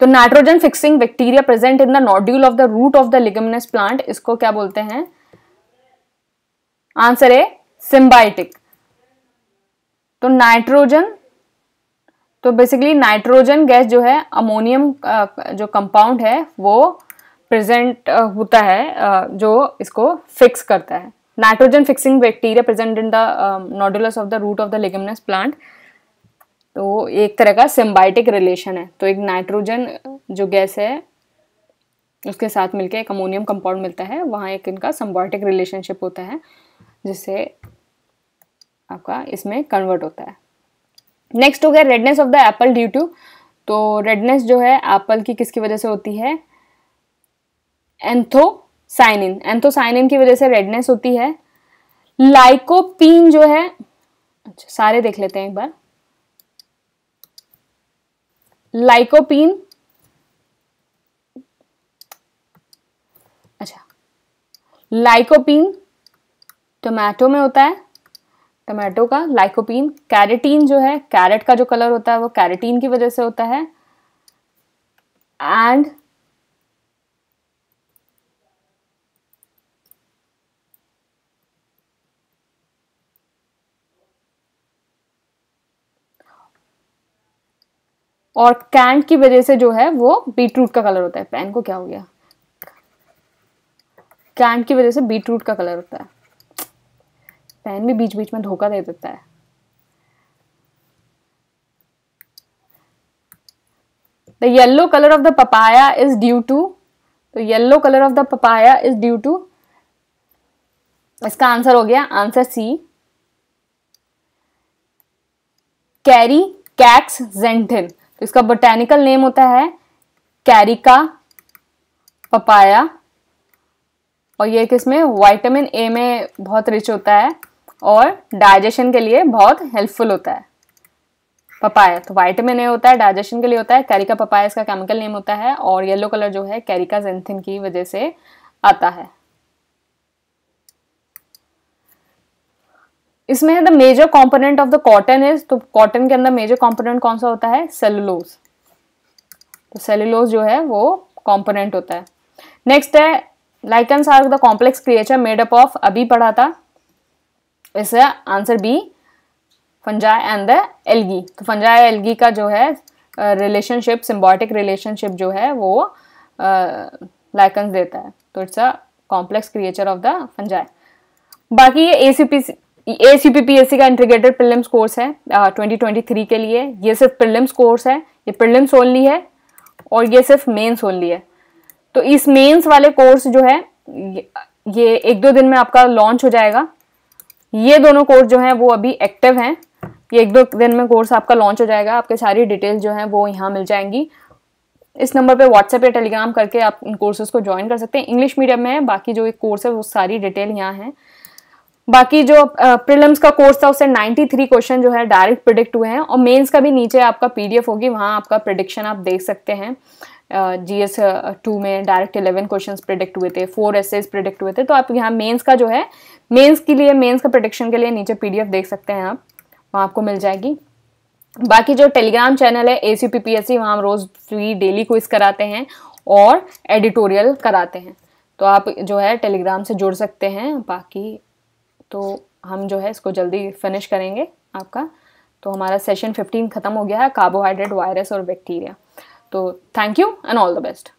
तो nitrogen fixing bacteria present in the nodule of the root of the leguminous plant इसको क्या बोलते हैं आंसर है सिम्बायटिक तो नाइट्रोजन तो basically nitrogen gas जो है अमोनियम जो कंपाउंड है वो प्रेजेंट होता है जो इसको फिक्स करता है nitrogen fixing bacteria present in the nodules of the root of the leguminous plant तो एक तरह का सिम्बायटिक रिलेशन है तो एक नाइट्रोजन जो गैस है उसके साथ मिलके एक अमोनियम कंपाउंड मिलता है वहाँ एक इनका सिम्बायटिक रिलेशनशिप होता है जिससे आपका इसमें कन्वर्ट होता है नेक्स्ट हो गया redness of the apple due to तो रेडनेस जो है एप्पल की किसकी वजह से होती है एंथोसाइनिन एंथोसाइनिन की वजह से रेडनेस होती है लाइकोपीन जो है अच्छा सारे देख लेते हैं एक बार लाइकोपीन अच्छा लाइकोपीन टोमेटो में होता है टोमेटो का लाइकोपीन कैरेटीन जो है कैरेट का जो कलर होता है वो कैरेटीन की वजह से होता है एंड और कैंट की वजह से जो है वो बीटरूट का कलर होता है पैन को क्या हो गया कैंट की वजह से बीटरूट का कलर होता है फैन भी बीच बीच में धोखा दे देता है the yellow colour of the papaya is due to तो yellow colour of the papaya is due to इसका आंसर हो गया आंसर सी कैरी कैक्स जेंटिन तो इसका बोटेनिकल नेम होता है कैरिका पपाया और ये किसमें वाइटामिन ए में बहुत रिच होता है और डाइजेशन के लिए बहुत हेल्पफुल होता है पपाया तो वाइटामिन ए होता है डाइजेशन के लिए होता है कैरिका पपाया इसका केमिकल नेम होता है और येलो कलर जो है कैरिका जेंथिन की वजह से आता है इसमें है the major component of the cotton is तो कॉटन के अंदर मेजर कंपोनेंट कौन सा होता है सेलुलोज तो सेलुलोज जो है वो कंपोनेंट होता है नेक्स्ट है lichens are the complex creature made up of अभी पढ़ा था इस answer B fungi and the algae तो फंजाई एलगी का जो है रिलेशनशिप सिम्बॉटिक रिलेशनशिप जो है वो लाइकन्स uh, देता है तो it's a complex creature of the fungi बाकी ये A C P A C P P S C का इंटीग्रेटेड प्रिलिम्स कोर्स है ट्वेंटी ट्वेंटी थ्री के लिए ये सिर्फ प्रिलिम्स कोर्स है ये प्रिलिम्स ओनली है और ये सिर्फ मेन्स ओनली है तो इस मेन्स वाले कोर्स जो है ये एक दो दिन में आपका लॉन्च हो जाएगा ये दोनों कोर्स जो हैं वो अभी एक्टिव हैं ये एक दो दिन में कोर्स आपका लॉन्च हो जाएगा आपके सारी डिटेल्स जो हैं वो यहाँ मिल जाएंगी इस नंबर पे व्हाट्सएप या टेलीग्राम करके आप इन कोर्सेज को ज्वाइन कर सकते हैं इंग्लिश मीडियम में है बाकी जो एक कोर्स है वो सारी डिटेल यहाँ है बाकी जो प्रिलम्स का कोर्स था उससे 93 क्वेश्चन जो है डायरेक्ट प्रिडिक्ट हुए हैं और मेंस का भी नीचे आपका पीडीएफ होगी वहाँ आपका प्रिडिक्शन आप देख सकते हैं जी एस टू में डायरेक्ट इलेवन क्वेश्चन प्रिडिक्ट हुए थे फोर एसेज प्रिडिक्ट हुए थे तो आप यहाँ मेंस का जो है मेंस के लिए मेंस का प्रोटेक्शन के लिए नीचे पीडीएफ देख सकते हैं आप वहाँ आपको मिल जाएगी बाकी जो टेलीग्राम चैनल है A C P P S C वहाँ हम रोज़ फ्री डेली क्विज कराते हैं और एडिटोरियल कराते हैं तो आप जो है टेलीग्राम से जुड़ सकते हैं बाकी तो हम जो है इसको जल्दी फिनिश करेंगे आपका तो हमारा सेशन 15 ख़त्म हो गया है कार्बोहाइड्रेट वायरस और बैक्टीरिया तो thank you and all the best